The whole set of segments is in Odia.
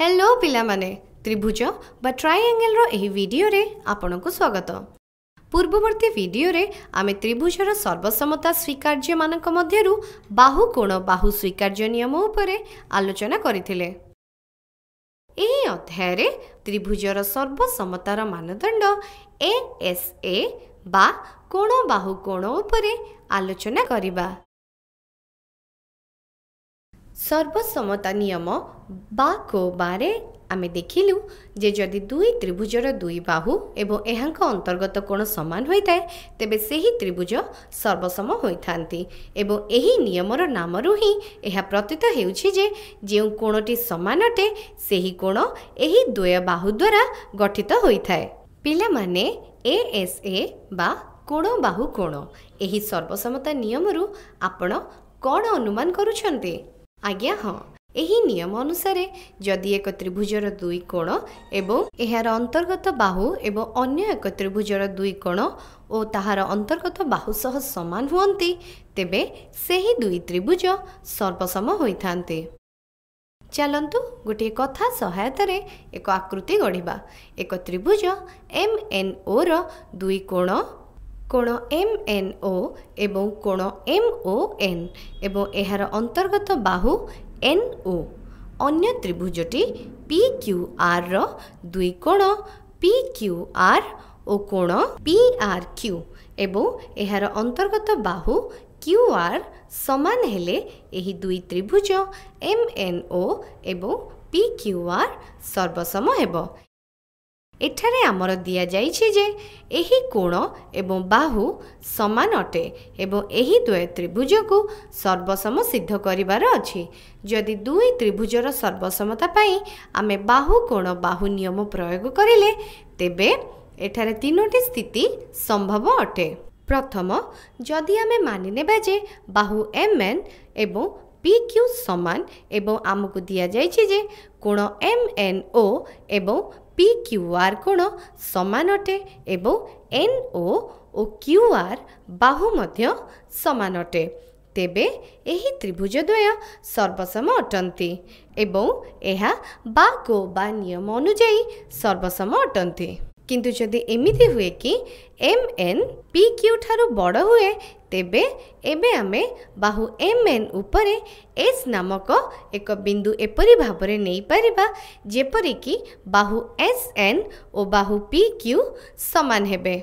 ହ୍ୟାଲୋ ପିଲାମାନେ ତ୍ରିଭୁଜ ବା ଟ୍ରାଇଆଙ୍ଗେଲର ଏହି ଭିଡ଼ିଓରେ ଆପଣଙ୍କୁ ସ୍ୱାଗତ ପୂର୍ବବର୍ତ୍ତୀ ଭିଡ଼ିଓରେ ଆମେ ତ୍ରିଭୁଜର ସର୍ବସମତା ସ୍ୱୀକାର୍ଯ୍ୟମାନଙ୍କ ମଧ୍ୟରୁ ବାହୁକୋଣ ବାହୁ ସ୍ୱୀକାର୍ଯ୍ୟ ନିୟମ ଉପରେ ଆଲୋଚନା କରିଥିଲେ ଏହି ଅଧ୍ୟାୟରେ ତ୍ରିଭୁଜର ସର୍ବସମତାର ମାନଦଣ୍ଡ ଏଏସ୍ଏ ବା କୋଣ ବାହୁକୋଣ ଉପରେ ଆଲୋଚନା କରିବା ସର୍ବସମତା ନିୟମ ବା କୋ ବାରେ ଆମେ ଦେଖିଲୁ ଯେ ଯଦି ଦୁଇ ତ୍ରିଭୁଜର ଦୁଇ ବାହୁ ଏବଂ ଏହାଙ୍କ ଅନ୍ତର୍ଗତ କୋଣ ସମାନ ହୋଇଥାଏ ତେବେ ସେହି ତ୍ରିଭୁଜ ସର୍ବସମ ହୋଇଥାନ୍ତି ଏବଂ ଏହି ନିୟମର ନାମରୁ ହିଁ ଏହା ପ୍ରତୀତ ହେଉଛି ଯେ ଯେଉଁ କୋଣଟି ସମାନ ଅଟେ ସେହି କୋଣ ଏହି ଦ୍ୱୟ ବାହୁ ଦ୍ୱାରା ଗଠିତ ହୋଇଥାଏ ପିଲାମାନେ ଏ ଏସ୍ ଏ ବା କୋଣ ବାହୁ କୋଣ ଏହି ସର୍ବସମତା ନିୟମରୁ ଆପଣ କ'ଣ ଅନୁମାନ କରୁଛନ୍ତି ଆଜ୍ଞା ହଁ ଏହି ନିୟମ ଅନୁସାରେ ଯଦି ଏକ ତ୍ରିଭୁଜର ଦୁଇ କୋଣ ଏବଂ ଏହାର ଅନ୍ତର୍ଗତ ବାହୁ ଏବଂ ଅନ୍ୟ ଏକ ତ୍ରିଭୁଜର ଦୁଇ କୋଣ ଓ ତାହାର ଅନ୍ତର୍ଗତ ବାହୁ ସହ ସମାନ ହୁଅନ୍ତି ତେବେ ସେହି ଦୁଇ ତ୍ରିଭୁଜ ସର୍ବସମ ହୋଇଥାନ୍ତି ଚାଲନ୍ତୁ ଗୋଟିଏ କଥା ସହାୟତାରେ ଏକ ଆକୃତି ଗଢ଼ିବା ଏକ ତ୍ରିଭୁଜ ଓର ଦୁଇ କୋଣ କୋଣ ଏମ୍ଏନ୍ଓ ଏବଂ କୋଣ ଏମ୍ଓଏନ୍ ଏବଂ ଏହାର ଅନ୍ତର୍ଗତ ବାହୁ ଏନ୍ଓ ଅନ୍ୟ ତ୍ରିଭୁଜଟି ପି କ୍ୟୁ ଆର୍ର ଦୁଇ କୋଣ ପି କ୍ୟୁ ଆର୍ ଓ କୋଣ ପି ଆର୍ କ୍ୟୁ ଏବଂ ଏହାର ଅନ୍ତର୍ଗତ ବାହୁ କ୍ୟୁ ଆର୍ ସମାନ ହେଲେ ଏହି ଦୁଇ ତ୍ରିଭୁଜ ଏମ୍ଏନ୍ଓ ଏବଂ ପି କ୍ୟୁ ଆର୍ ସର୍ବସମ ହେବ ଏଠାରେ ଆମର ଦିଆଯାଇଛି ଯେ ଏହି କୋଣ ଏବଂ ବାହୁ ସମାନ ଅଟେ ଏବଂ ଏହି ଦ୍ୱୟ ତ୍ରିଭୁଜକୁ ସର୍ବସମ ସିଦ୍ଧ କରିବାର ଅଛି ଯଦି ଦୁଇ ତ୍ରିଭୁଜର ସର୍ବସମତା ପାଇଁ ଆମେ ବାହୁ କୋଣ ବାହୁ ନିୟମ ପ୍ରୟୋଗ କରିଲେ ତେବେ ଏଠାରେ ତିନୋଟି ସ୍ଥିତି ସମ୍ଭବ ଅଟେ ପ୍ରଥମ ଯଦି ଆମେ ମାନିନେବା ଯେ ବାହୁ ଏମ୍ ଏନ୍ ଏବଂ ପି କ୍ୟୁ ସମାନ ଏବଂ ଆମକୁ ଦିଆଯାଇଛି ଯେ କୋଣ ଏମ୍ ଏନ୍ ଓ ଏବଂ ପି କ୍ୟୁ ଆର୍ କୋଣ ସମାନ ଅଟେ ଏବଂ ଏନ୍ ଓ ଓ କ୍ୟୁ ଆର୍ ବାହୁ ମଧ୍ୟ ସମାନ ଅଟେ ତେବେ ଏହି ତ୍ରିଭୁଜ ଦ୍ୱୟ ସର୍ବସମ ଅଟନ୍ତି ଏବଂ ଏହା ବା ଗୋ ବା ନିୟମ ଅନୁଯାୟୀ ସର୍ବସମ ଅଟନ୍ତି কিন্তু ଯଦି ଏମିତି ହୁଏ କି ଏମ୍ ଏନ୍ ପି କ୍ୟୁ ଠାରୁ ବଡ଼ ହୁଏ ତେବେ ଏବେ ଆମେ ବାହୁ ଏମ୍ ଏନ୍ ଉପରେ ଏସ୍ ନାମକ ଏକ ବିନ୍ଦୁ ଏପରି ଭାବରେ ନେଇପାରିବା ଯେପରିକି ବାହୁ ଏସ୍ ଏନ୍ ଓ ବାହୁ ପି କ୍ୟୁ ସମାନ ହେବେ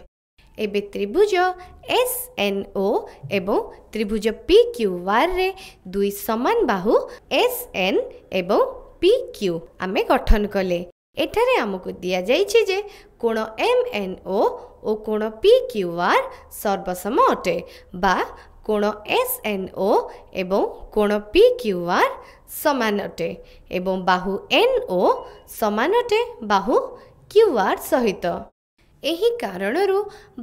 ଏବେ ତ୍ରିଭୁଜ ଏସ୍ ଏନ୍ ଓ ଏବଂ ତ୍ରିଭୁଜ ପି କ୍ୟୁ ୱାର୍ରେ ଦୁଇ ସମାନ ବାହୁ ଏସ୍ ଏନ୍ ଏବଂ ପି କ୍ୟୁ ଆମେ ଗଠନ କଲେ ଏଠାରେ ଆମକୁ ଦିଆଯାଇଛି ଯେ କୋଣ এম এন ও ও କୋଣ পি কিউ আর সর্বসম অটে বা কোণ এস এন ও এবং কোণ পি কিউ আর সমান অটে এবং বাহু এন ও সমান অটে বাহু কিউ আর সহিত ଏହି କାରଣରୁ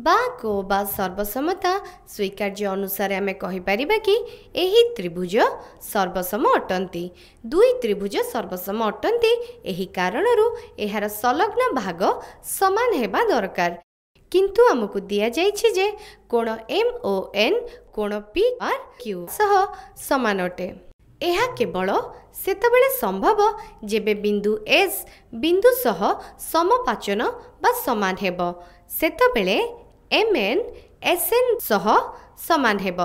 ବା ଗୋ ବା ସର୍ବସମତା ସ୍ୱୀକାର୍ଯ୍ୟ ଅନୁସାରେ ଆମେ କହିପାରିବା କି ଏହି ତ୍ରିଭୁଜ ସର୍ବସମ ଅଟନ୍ତି ଦୁଇ ତ୍ରିଭୁଜ ସର୍ବସମ ଅଟନ୍ତି ଏହି କାରଣରୁ ଏହାର ସଂଲଗ୍ନ ଭାଗ ସମାନ ହେବା ଦରକାର କିନ୍ତୁ ଆମକୁ ଦିଆଯାଇଛି ଯେ କୋଣ ଏମ୍ ଓ ଏନ୍ କୋଣ ପି ଆର୍ କ୍ୟୁ ସହ ସମାନ ଅଟେ ଏହା କେବଳ ସେତେବେଳେ ସମ୍ଭବ ଯେବେ ବିନ୍ଦୁ ଏସ୍ ବିନ୍ଦୁ ସହ ସମପାଚନ ବା ସମାନ ହେବ ସେତେବେଳେ ଏମ୍ ଏନ୍ ଏସ୍ ଏନ୍ ସହ ସମାନ ହେବ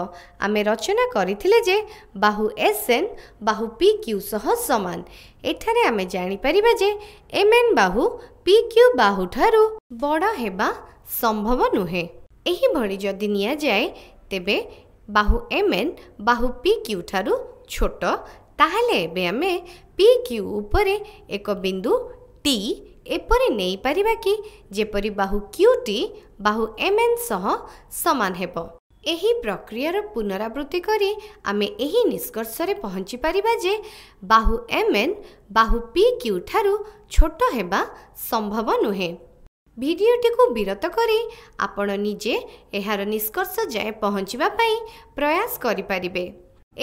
ଆମେ ରଚନା କରିଥିଲେ ଯେ ବାହୁ ଏସ୍ ଏନ୍ ବାହୁ ପି କ୍ୟୁ ସହ ସମାନ ଏଠାରେ ଆମେ ଜାଣିପାରିବା ଯେ ଏମ୍ ଏନ୍ ବାହୁ ପି କ୍ୟୁ ବାହୁଠାରୁ ବଡ଼ ହେବା ସମ୍ଭବ ନୁହେଁ ଏହିଭଳି ଯଦି ନିଆଯାଏ ତେବେ ବାହୁ ଏମ୍ ବାହୁ ପି କ୍ୟୁ ଠାରୁ ଛୋଟ ତାହେଲେ ଏବେ ଆମେ ପି କ୍ୟୁ ଉପରେ ଏକ ବିନ୍ଦୁ ଟି ଏପରି ନେଇପାରିବା କି ଯେପରି ବାହୁ କ୍ୟୁ ଟି ବାହୁ ଏମ୍ଏନ୍ ସହ ସମାନ ହେବ ଏହି ପ୍ରକ୍ରିୟାର ପୁନରାବୃତ୍ତି କରି ଆମେ ଏହି ନିଷ୍କର୍ଷରେ ପହଞ୍ଚିପାରିବା ଯେ ବାହୁ ଏମ୍ଏନ୍ ବାହୁ ପି କ୍ୟୁ ଠାରୁ ଛୋଟ ହେବା ସମ୍ଭବ ନୁହେଁ ଭିଡ଼ିଓଟିକୁ ବିରତ କରି ଆପଣ ନିଜେ ଏହାର ନିଷ୍କର୍ଷ ଯାଏ ପହଞ୍ଚିବା ପାଇଁ ପ୍ରୟାସ କରିପାରିବେ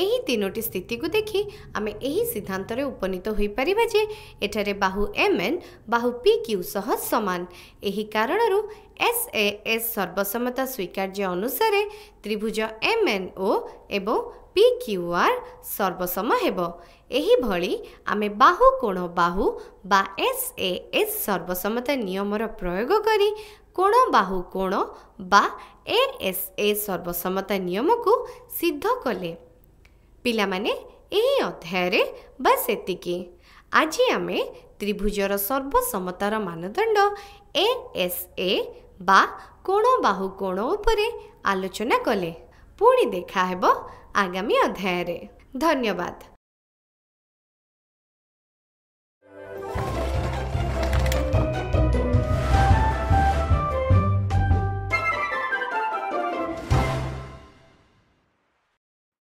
ଏହି ତିନୋଟି ସ୍ଥିତିକୁ ଦେଖି ଆମେ ଏହି ସିଦ୍ଧାନ୍ତରେ ଉପନୀତ ହୋଇପାରିବା ଯେ ଏଠାରେ ବାହୁ ଏମ୍ ଏନ୍ ବାହୁ ପି କ୍ୟୁ ସହ ସମାନ ଏହି କାରଣରୁ ଏସ୍ ଏ ଏସ୍ ସର୍ବସମତା ସ୍ୱୀକାର୍ଯ୍ୟ ଅନୁସାରେ ତ୍ରିଭୁଜ ଏମ୍ ଏନ୍ ଓ ଏବଂ ପି କ୍ୟୁ ଆର୍ ସର୍ବସମ ହେବ ଏହିଭଳି ଆମେ ବାହୁ କୋଣ ବାହୁ ବା ଏସ୍ ଏ ଏସ୍ ସର୍ବସମତା ନିୟମର ପ୍ରୟୋଗ କରି କୋଣ ବାହୁ କୋଣ ବା ଏ ଏସ୍ ଏ ସର୍ବସମତା ନିୟମକୁ ସିଦ୍ଧ କଲେ ପିଲାମାନେ ଏହି ଅଧ୍ୟାୟରେ ବା ସେତିକି ଆଜି ଆମେ ତ୍ରିଭୁଜର ସର୍ବସମ୍ମତାର ମାନଦଣ୍ଡ ଏ ଏସ୍ ଏ ବା କୋଣ ବାହୁ କୋଣ ଉପରେ ଆଲୋଚନା କଲେ ପୁଣି ଦେଖାହେବ ଆଗାମୀ ଅଧ୍ୟାୟରେ ଧନ୍ୟବାଦ